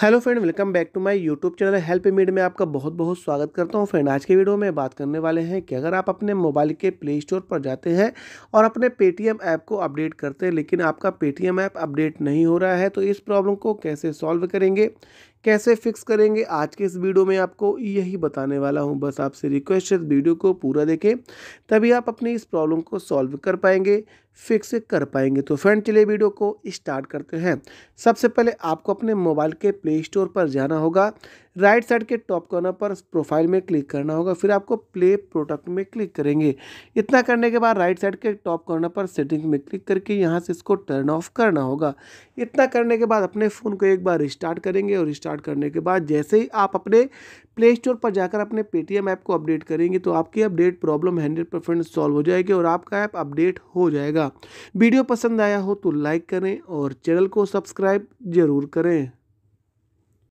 hello friend welcome back to my YouTube channel help mead में आपका बहुत बहुत स्वागत करता हूं फ्रेंड आज के वीडियो में बात करने वाले हैं कि अगर आप अपने मोबाइल के प्ले स्टोर पर जाते हैं और अपने पेटीएम ऐप को अपडेट करते हैं लेकिन आपका पेटीएम ऐप अपडेट नहीं हो रहा है तो इस प्रॉब्लम को कैसे सॉल्व करेंगे कैसे फिक्स करेंगे आज के इस वीडियो में आपको यही बताने वाला हूँ बस आपसे रिक्वेस्ट है वीडियो को पूरा देखें तभी आप अपनी इस प्रॉब्लम को सॉल्व कर पाएंगे फिक्स कर पाएंगे तो फ्रेंड चलिए वीडियो को स्टार्ट करते हैं सबसे पहले आपको अपने मोबाइल के प्ले स्टोर पर जाना होगा राइट साइड के टॉप कॉर्नर पर प्रोफाइल में क्लिक करना होगा फिर आपको प्ले प्रोडक्ट में क्लिक करेंगे इतना करने के बाद राइट साइड के टॉप कॉर्नर पर सेटिंग में क्लिक करके यहाँ से इसको टर्न ऑफ करना होगा इतना करने के बाद अपने फ़ोन को एक बार रिस्टार्ट करेंगे और रिस्टार्ट करने के बाद जैसे ही आप अपने प्ले स्टोर पर जाकर अपने पेटीएम ऐप को अपडेट करेंगे तो आपकी update problem hundred percent solve हो जाएगी और आपका ऐप अपडेट हो जाएगा वीडियो पसंद आया हो तो लाइक करें और चैनल को सब्सक्राइब ज़रूर करें